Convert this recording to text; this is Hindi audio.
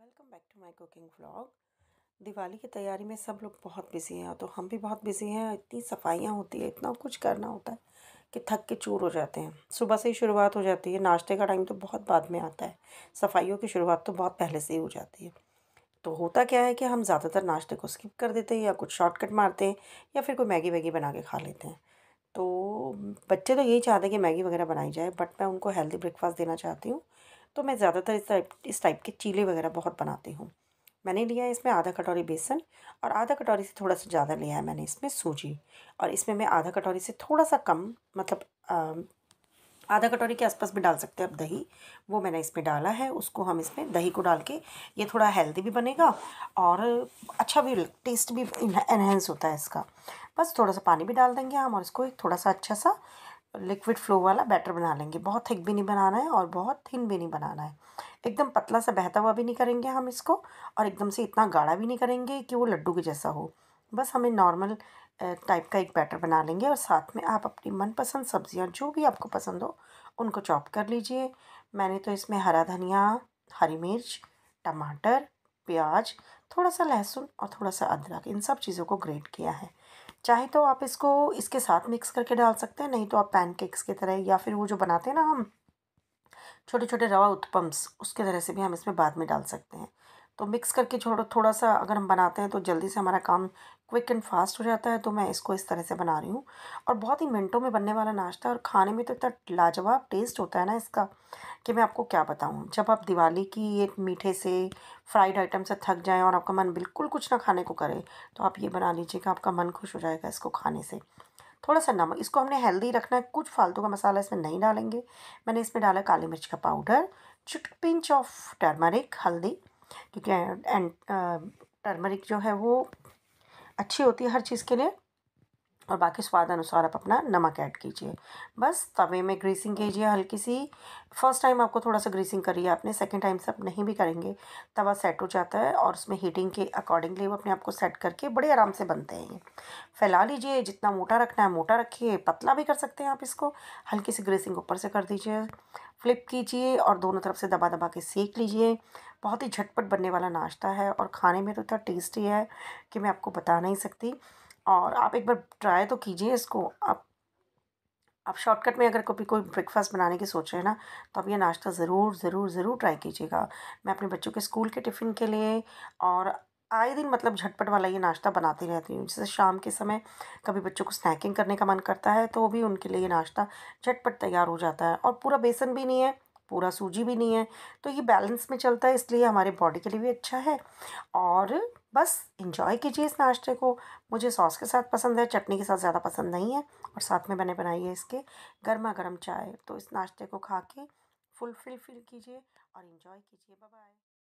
welcome back to my cooking vlog Diwali की तैयारी में सब लोग बहुत बिजी हैं तो हम भी बहुत बिजी हैं इतनी सफाइयाँ होती है इतना कुछ करना होता है कि थक के चूर हो जाते हैं सुबह से ही शुरुआत हो जाती है नाश्ते का टाइम तो बहुत बाद में आता है सफाइयों की शुरुआत तो बहुत पहले से ही हो जाती है तो होता क्या है कि हम ज़्यादातर नाश्ते को स्किप कर देते हैं या कुछ शॉर्टकट मारते हैं या फिर कोई मैगी वैगी बना के खा लेते हैं तो बच्चे तो यही चाहते हैं कि मैगी वगैरह बनाई जाए बट मैं उनको हेल्दी ब्रेकफास्ट देना चाहती हूँ तो मैं ज़्यादातर इस टाइप इस टाइप के चीले वगैरह बहुत बनाती हूँ मैंने लिया है इसमें आधा कटोरी बेसन और आधा कटोरी से थोड़ा सा ज़्यादा लिया है मैंने इसमें सूजी और इसमें मैं आधा कटोरी से थोड़ा सा कम मतलब आधा कटोरी के आसपास भी डाल सकते हैं आप दही वो मैंने इसमें डाला है उसको हम इसमें दही को डाल के ये थोड़ा हेल्दी भी बनेगा और अच्छा भी टेस्ट भी इन्हेंस होता है इसका बस थोड़ा सा पानी भी डाल देंगे हम और इसको एक थोड़ा सा अच्छा सा लिक्विड फ्लो वाला बैटर बना लेंगे बहुत थिक भी नहीं बनाना है और बहुत थिन भी नहीं बनाना है एकदम पतला सा बहता हुआ भी नहीं करेंगे हम इसको और एकदम से इतना गाढ़ा भी नहीं करेंगे कि वो लड्डू के जैसा हो बस हमें नॉर्मल टाइप का एक बैटर बना लेंगे और साथ में आप अपनी मनपसंद सब्जियां जो भी आपको पसंद हो उनको चॉप कर लीजिए मैंने तो इसमें हरा धनिया हरी मिर्च टमाटर प्याज थोड़ा सा लहसुन और थोड़ा सा अदरक इन सब चीज़ों को ग्रेट किया है चाहे तो आप इसको इसके साथ मिक्स करके डाल सकते हैं नहीं तो आप पैनकेक्स की तरह या फिर वो जो बनाते हैं ना हम छोटे छोटे रवा उत्पम्स उसके तरह से भी हम इसमें बाद में डाल सकते हैं तो मिक्स करके छोड़ा थोड़ा सा अगर हम बनाते हैं तो जल्दी से हमारा काम क्विक एंड फास्ट हो जाता है तो मैं इसको इस तरह से बना रही हूँ और बहुत ही मिनटों में बनने वाला नाश्ता और खाने में तो इतना लाजवाब टेस्ट होता है ना इसका कि मैं आपको क्या बताऊँ जब आप दिवाली की ये मीठे से फ्राइड आइटम से थक जाएँ और आपका मन बिल्कुल कुछ ना खाने को करे तो आप ये बना लीजिएगा आपका मन खुश हो जाएगा इसको खाने से थोड़ा सा नमक इसको हमने हेल्दी रखना है कुछ फालतू का मसाला इसमें नहीं डालेंगे मैंने इसमें डाला काली मिर्च का पाउडर चुट पिंच ऑफ टर्मरिक हल्दी क्योंकि एंड टर्मरिक जो है वो अच्छी होती है हर चीज़ के लिए और बाकी स्वाद अनुसार आप अपना नमक ऐड कीजिए बस तवे में ग्रीसिंग कीजिए हल्की सी फर्स्ट टाइम आपको थोड़ा सा ग्रीसिंग करिए आपने सेकंड टाइम से आप नहीं भी करेंगे तवा सेट हो जाता है और उसमें हीटिंग के अकॉर्डिंगली वो अपने आप को सेट करके बड़े आराम से बनते हैं ये फैला लीजिए जितना मोटा रखना है मोटा रखिए पतला भी कर सकते हैं आप इसको हल्की सी ग्रीसिंग ऊपर से कर दीजिए फ्लिप कीजिए और दोनों तरफ से दबा दबा के सेक लीजिए बहुत ही झटपट बनने वाला नाश्ता है और खाने में तो इतना टेस्टी है कि मैं आपको बता नहीं सकती और आप एक बार ट्राई तो कीजिए इसको आप आप शॉर्टकट में अगर कभी कोई ब्रेकफास्ट बनाने की सोच रहे हैं ना तो आप ये नाश्ता ज़रूर ज़रूर ज़रूर ट्राई कीजिएगा मैं अपने बच्चों के स्कूल के टिफ़िन के लिए और आए दिन मतलब झटपट वाला ये नाश्ता बनाती रहती हूँ जैसे शाम के समय कभी बच्चों को स्नैकिंग करने का मन करता है तो भी उनके लिए ये नाश्ता झटपट तैयार हो जाता है और पूरा बेसन भी नहीं है पूरा सूजी भी नहीं है तो ये बैलेंस में चलता है इसलिए हमारे बॉडी के लिए भी अच्छा है और बस इंजॉय कीजिए इस नाश्ते को मुझे सॉस के साथ पसंद है चटनी के साथ ज़्यादा पसंद नहीं है और साथ में मैंने बनाई है इसके गर्मा गर्म चाय तो इस नाश्ते को खा के फुलफिल फील कीजिए और इन्जॉय कीजिए बाय